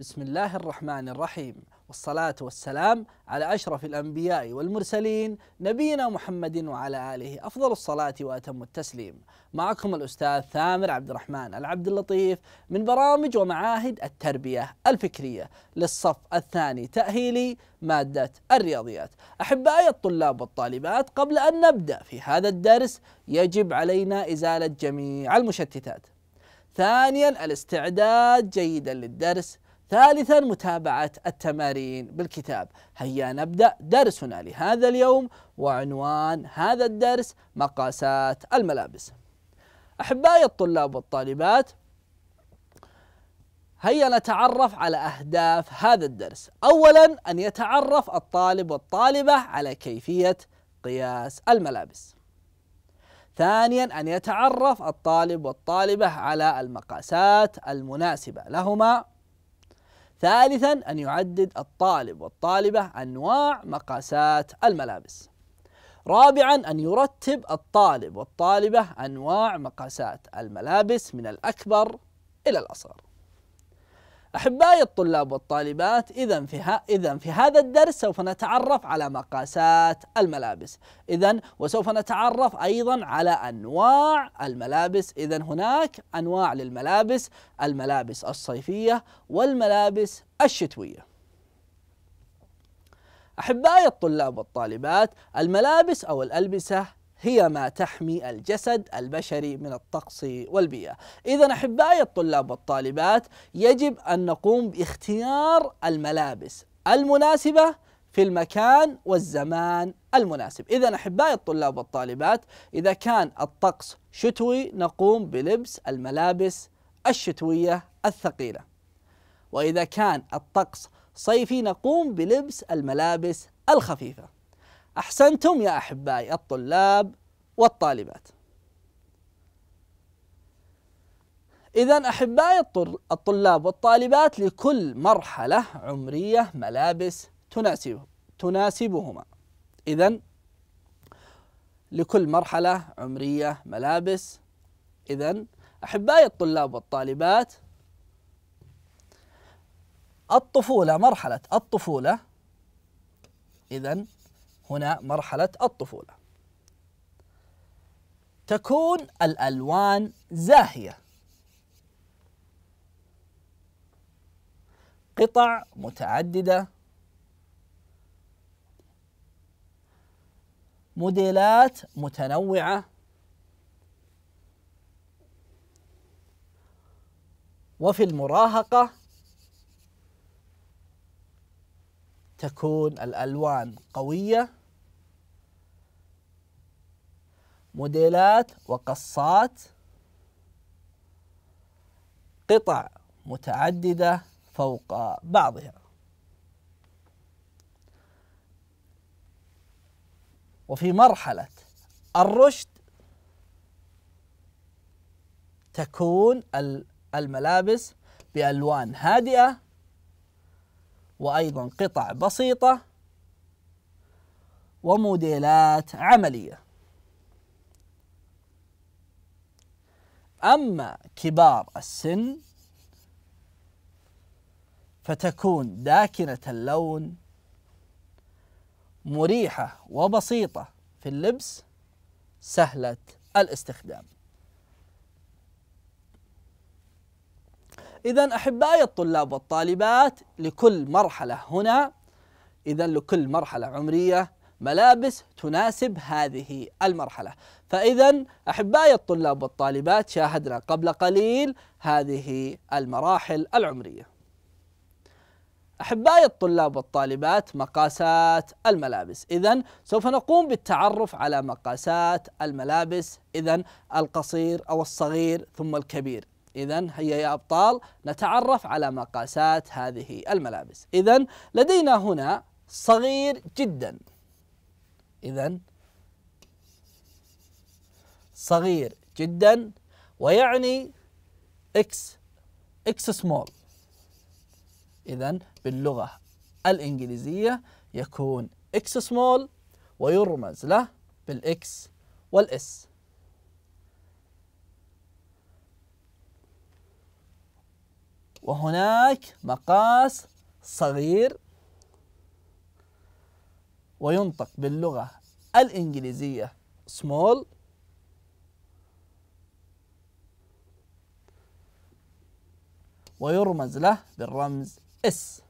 بسم الله الرحمن الرحيم والصلاة والسلام على أشرف الأنبياء والمرسلين نبينا محمد وعلى آله أفضل الصلاة وأتم التسليم معكم الأستاذ ثامر عبد الرحمن العبد اللطيف من برامج ومعاهد التربية الفكرية للصف الثاني تأهيلي مادة الرياضيات أحبائي الطلاب والطالبات قبل أن نبدأ في هذا الدرس يجب علينا إزالة جميع المشتتات ثانيا الاستعداد جيدا للدرس ثالثا متابعة التمارين بالكتاب هيا نبدأ درسنا لهذا اليوم وعنوان هذا الدرس مقاسات الملابس أحبائي الطلاب والطالبات هيا نتعرف على أهداف هذا الدرس أولا أن يتعرف الطالب والطالبة على كيفية قياس الملابس ثانيا أن يتعرف الطالب والطالبة على المقاسات المناسبة لهما ثالثا أن يعدد الطالب والطالبة أنواع مقاسات الملابس رابعا أن يرتب الطالب والطالبة أنواع مقاسات الملابس من الأكبر إلى الأصغر أحبائي الطلاب والطالبات إذا في ها إذا في هذا الدرس سوف نتعرف على مقاسات الملابس إذا وسوف نتعرف أيضا على أنواع الملابس إذا هناك أنواع للملابس الملابس الصيفية والملابس الشتوية أحبائي الطلاب والطالبات الملابس أو الألبسة هي ما تحمي الجسد البشري من الطقس والبيئة إذا أحبائي الطلاب والطالبات يجب أن نقوم باختيار الملابس المناسبة في المكان والزمان المناسب إذا أحبائي الطلاب والطالبات إذا كان الطقس شتوي نقوم بلبس الملابس الشتوية الثقيلة وإذا كان الطقس صيفي نقوم بلبس الملابس الخفيفه أحسنتم يا أحبائي الطلاب والطالبات إذا أحبائي الطلاب والطالبات لكل مرحلة عمرية ملابس تناسبهم تناسبهما إذا لكل مرحلة عمرية ملابس إذا أحبائي الطلاب والطالبات الطفولة مرحلة الطفولة إذا هنا مرحلة الطفولة تكون الألوان زاهية قطع متعددة موديلات متنوعة وفي المراهقة تكون الألوان قوية موديلات وقصات قطع متعددة فوق بعضها وفي مرحلة الرشد تكون الملابس بألوان هادئة وأيضا قطع بسيطة وموديلات عملية أما كبار السن فتكون داكنة اللون مريحة وبسيطة في اللبس سهلة الاستخدام إذا أحبائي الطلاب والطالبات لكل مرحلة هنا إذا لكل مرحلة عمرية ملابس تناسب هذه المرحلة فإذا أحبائي الطلاب والطالبات شاهدنا قبل قليل هذه المراحل العمرية أحبائي الطلاب والطالبات مقاسات الملابس إذا سوف نقوم بالتعرف على مقاسات الملابس إذا القصير أو الصغير ثم الكبير إذا هيا يا أبطال نتعرف على مقاسات هذه الملابس إذا لدينا هنا صغير جدا إذا صغير جدا ويعني اكس اكس سمول إذا باللغة الإنجليزية يكون اكس سمول ويرمز له بالاكس والاس وهناك مقاس صغير وينطق باللغة الإنجليزية small ويرمز له بالرمز S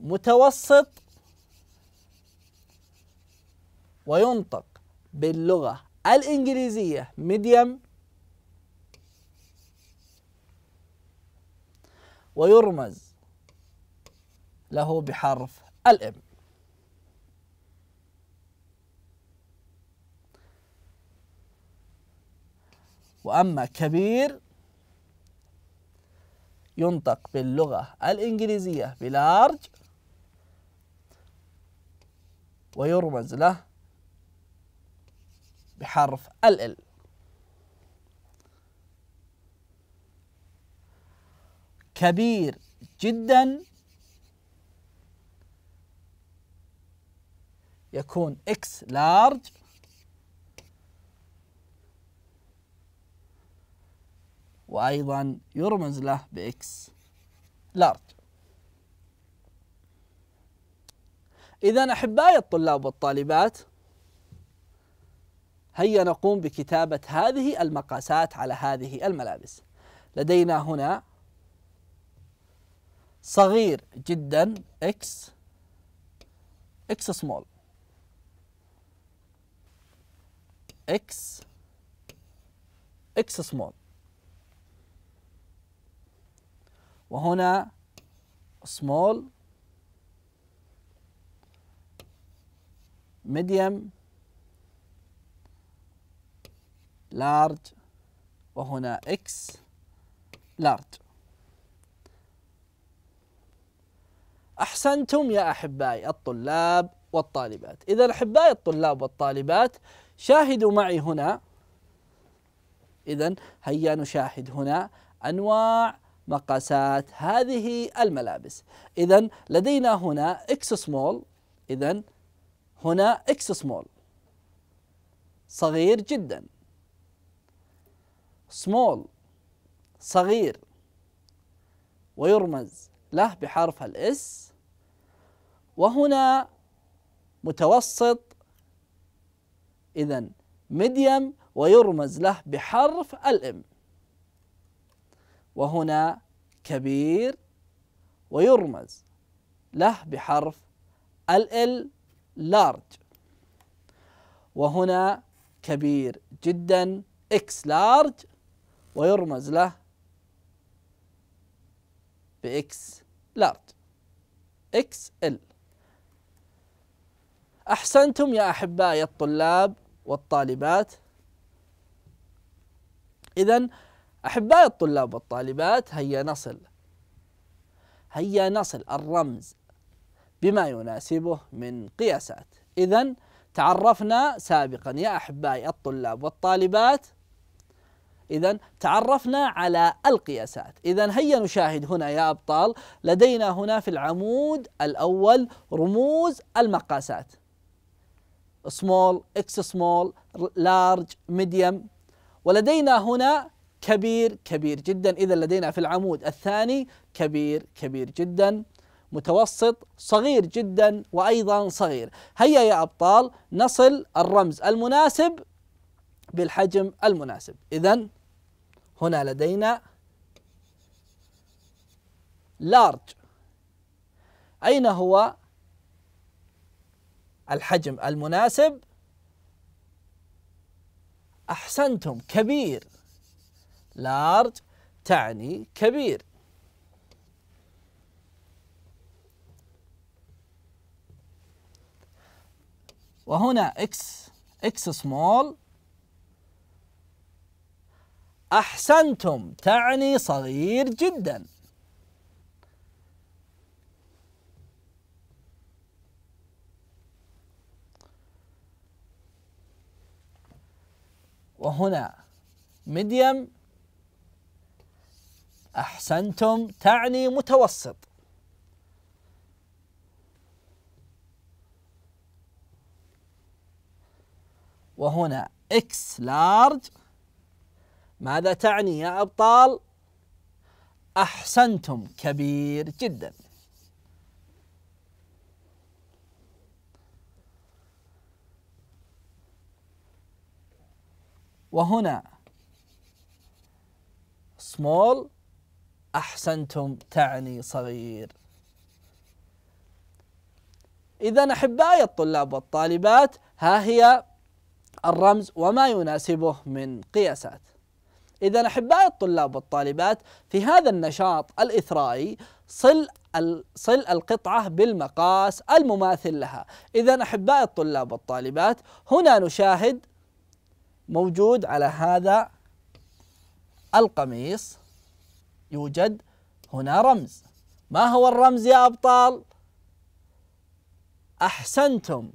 متوسط وينطق باللغة الإنجليزية medium ويرمز له بحرف الام وأما كبير ينطق باللغة الإنجليزية بلارج ويرمز له بحرف ال كبير جدا يكون x large وأيضا يرمز له ب x large إذا أحبائي الطلاب والطالبات هيا نقوم بكتابة هذه المقاسات على هذه الملابس لدينا هنا صغير جدا x x small x x small وهنا small medium large وهنا x large أحسنتم يا أحبائي الطلاب والطالبات إذا أحبائي الطلاب والطالبات شاهدوا معي هنا إذا هيا نشاهد هنا أنواع مقاسات هذه الملابس إذا لدينا هنا إكس سمول إذا هنا إكس سمول صغير جدا سمول صغير ويرمز له بحرف الاس وهنا متوسط إذا ميديم ويرمز له بحرف الإم وهنا كبير ويرمز له بحرف الإل لارج وهنا كبير جدا إكس لارج ويرمز له بإكس لارج إكس إل أحسنتم يا أحبائي الطلاب والطالبات إذا أحبائي الطلاب والطالبات هيا نصل هيا نصل الرمز بما يناسبه من قياسات إذا تعرفنا سابقا يا أحبائي الطلاب والطالبات إذا تعرفنا على القياسات إذا هيا نشاهد هنا يا أبطال لدينا هنا في العمود الأول رموز المقاسات small اكس small large medium ولدينا هنا كبير كبير جدا إذا لدينا في العمود الثاني كبير كبير جدا متوسط صغير جدا وأيضا صغير هيا يا أبطال نصل الرمز المناسب بالحجم المناسب إذا هنا لدينا لارج أين هو الحجم المناسب أحسنتم كبير لارج تعني كبير وهنا اكس اكس سمول أحسنتم تعني صغير جداً وهنا ميديم أحسنتم تعني متوسط وهنا إكس لارج ماذا تعني يا أبطال؟ أحسنتم كبير جداً وهنا small أحسنتم تعني صغير إذا أحبائي الطلاب والطالبات ها هي الرمز وما يناسبه من قياسات إذا أحبائي الطلاب والطالبات في هذا النشاط الإثرائي صل صل القطعة بالمقاس المماثل لها إذا أحبائي الطلاب والطالبات هنا نشاهد موجود على هذا القميص يوجد هنا رمز ما هو الرمز يا أبطال؟ أحسنتم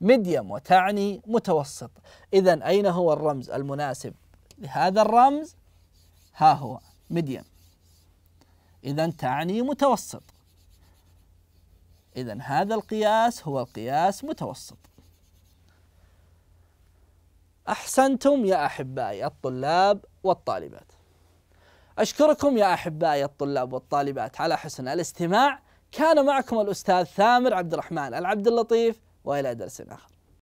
مديم وتعني متوسط إذا أين هو الرمز المناسب لهذا الرمز؟ ها هو مديم إذا تعني متوسط إذا هذا القياس هو القياس متوسط أحسنتم يا أحبائي الطلاب والطالبات. أشكركم يا أحبائي الطلاب والطالبات على حسن الاستماع، كان معكم الأستاذ ثامر عبد الرحمن العبد اللطيف وإلى درس آخر.